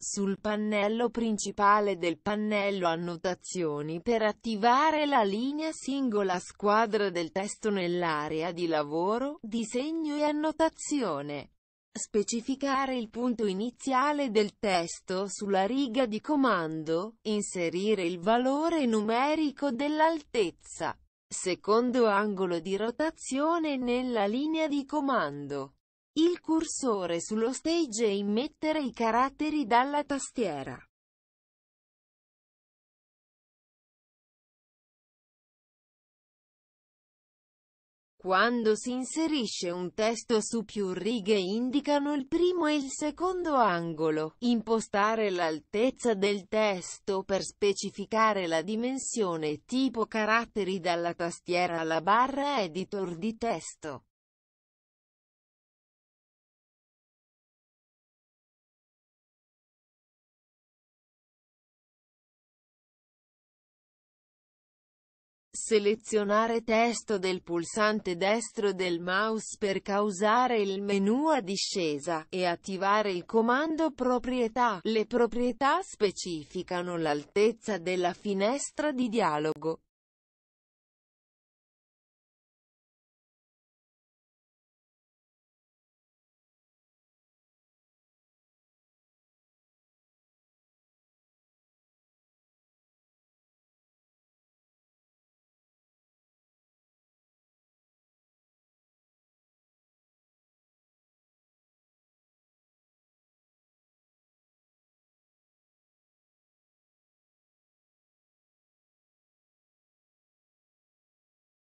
Sul pannello principale del pannello annotazioni per attivare la linea singola squadra del testo nell'area di lavoro, disegno e annotazione. Specificare il punto iniziale del testo sulla riga di comando, inserire il valore numerico dell'altezza, secondo angolo di rotazione nella linea di comando il cursore sullo stage e immettere i caratteri dalla tastiera. Quando si inserisce un testo su più righe indicano il primo e il secondo angolo. Impostare l'altezza del testo per specificare la dimensione tipo caratteri dalla tastiera alla barra editor di testo. Selezionare testo del pulsante destro del mouse per causare il menu a discesa, e attivare il comando proprietà. Le proprietà specificano l'altezza della finestra di dialogo.